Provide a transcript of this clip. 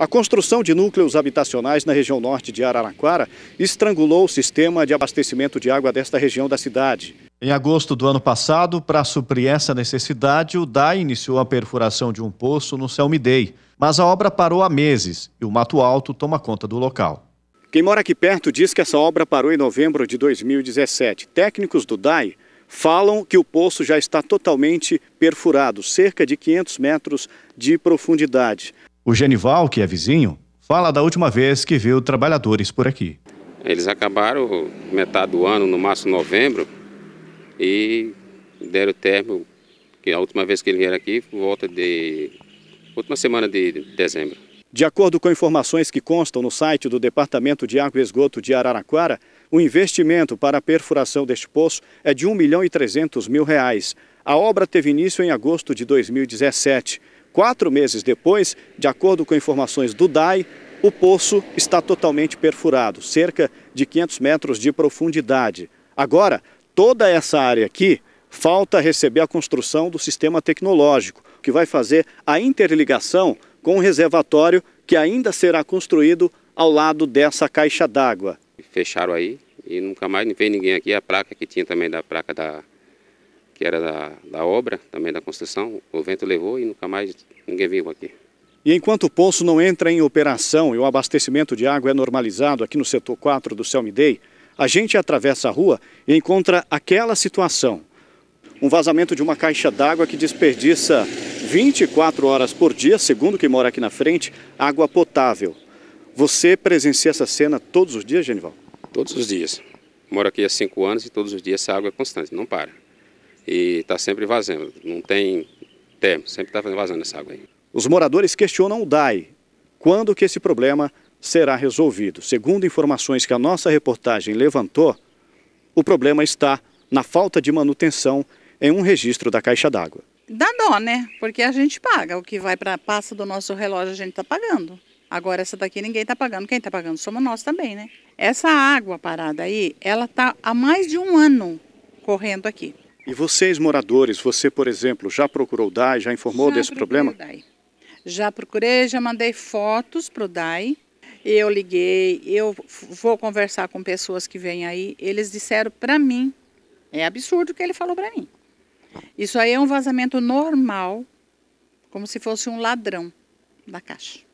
A construção de núcleos habitacionais na região norte de Araraquara estrangulou o sistema de abastecimento de água desta região da cidade. Em agosto do ano passado, para suprir essa necessidade, o DAI iniciou a perfuração de um poço no Selmidei, mas a obra parou há meses e o Mato Alto toma conta do local. Quem mora aqui perto diz que essa obra parou em novembro de 2017. Técnicos do DAI falam que o poço já está totalmente perfurado, cerca de 500 metros de profundidade. O Genival, que é vizinho, fala da última vez que viu trabalhadores por aqui. Eles acabaram metade do ano, no máximo novembro, e deram o término, que a última vez que ele vieram aqui, volta de última semana de dezembro. De acordo com informações que constam no site do Departamento de Água e Esgoto de Araraquara, o investimento para a perfuração deste poço é de 1 milhão e 300 mil reais. A obra teve início em agosto de 2017. Quatro meses depois, de acordo com informações do DAI, o poço está totalmente perfurado, cerca de 500 metros de profundidade. Agora, toda essa área aqui falta receber a construção do sistema tecnológico, que vai fazer a interligação com o um reservatório que ainda será construído ao lado dessa caixa d'água. Fecharam aí e nunca mais veio ninguém aqui. A placa que tinha também da placa da que era da, da obra, também da construção, o vento levou e nunca mais ninguém viu aqui. E enquanto o poço não entra em operação e o abastecimento de água é normalizado aqui no setor 4 do Selmidei, a gente atravessa a rua e encontra aquela situação. Um vazamento de uma caixa d'água que desperdiça 24 horas por dia, segundo quem mora aqui na frente, água potável. Você presencia essa cena todos os dias, Genival? Todos os dias. Moro aqui há cinco anos e todos os dias essa água é constante, não para e está sempre vazando, não tem termo, sempre está vazando essa água aí. Os moradores questionam o DAI. Quando que esse problema será resolvido? Segundo informações que a nossa reportagem levantou, o problema está na falta de manutenção em um registro da caixa d'água. Dá dó, né? Porque a gente paga. O que vai para passa do nosso relógio a gente está pagando. Agora essa daqui ninguém está pagando. Quem está pagando somos nós também, né? Essa água parada aí, ela está há mais de um ano correndo aqui. E vocês, moradores, você, por exemplo, já procurou o DAI, já informou já desse problema? DAI. Já procurei, já mandei fotos para o DAI. Eu liguei, eu vou conversar com pessoas que vêm aí. Eles disseram para mim, é absurdo o que ele falou para mim. Isso aí é um vazamento normal, como se fosse um ladrão da caixa.